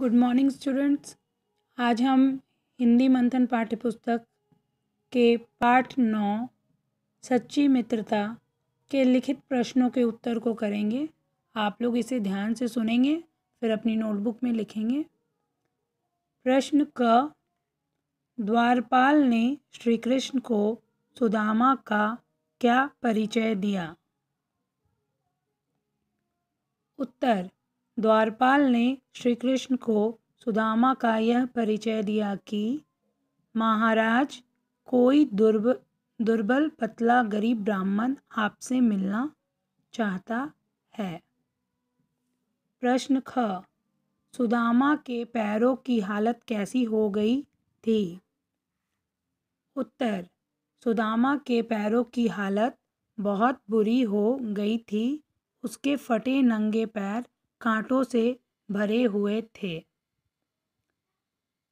good morning students आज हम हिंदी मंथन पाठ्य पुस्तक के पाठ नौ सच्ची मित्रता के लिखित प्रश्नों के उत्तर को करेंगे आप लोग इसे ध्यान से सुनेंगे फिर अपनी नोटबुक में लिखेंगे प्रश्न क द्वारपाल ने श्री कृष्ण को सुदामा का क्या परिचय दिया उत्तर द्वारपाल ने श्री कृष्ण को सुदामा का यह परिचय दिया कि महाराज कोई दुर्ब दुर्बल पतला गरीब ब्राह्मण आपसे मिलना चाहता है प्रश्न ख सुदामा के पैरों की हालत कैसी हो गई थी उत्तर सुदामा के पैरों की हालत बहुत बुरी हो गई थी उसके फटे नंगे पैर कांटों से भरे हुए थे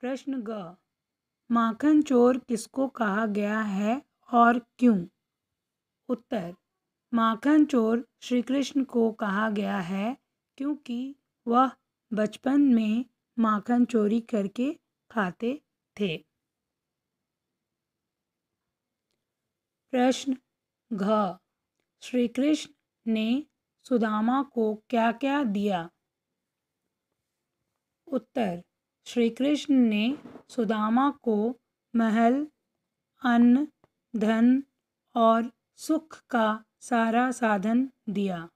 प्रश्न ग माखन चोर किसको कहा गया है और क्यों उत्तर माखन चोर श्री कृष्ण को कहा गया है क्योंकि वह बचपन में माखन चोरी करके खाते थे प्रश्न घ श्री कृष्ण ने सुदामा को क्या क्या दिया उत्तर श्री कृष्ण ने सुदामा को महल अन्न धन और सुख का सारा साधन दिया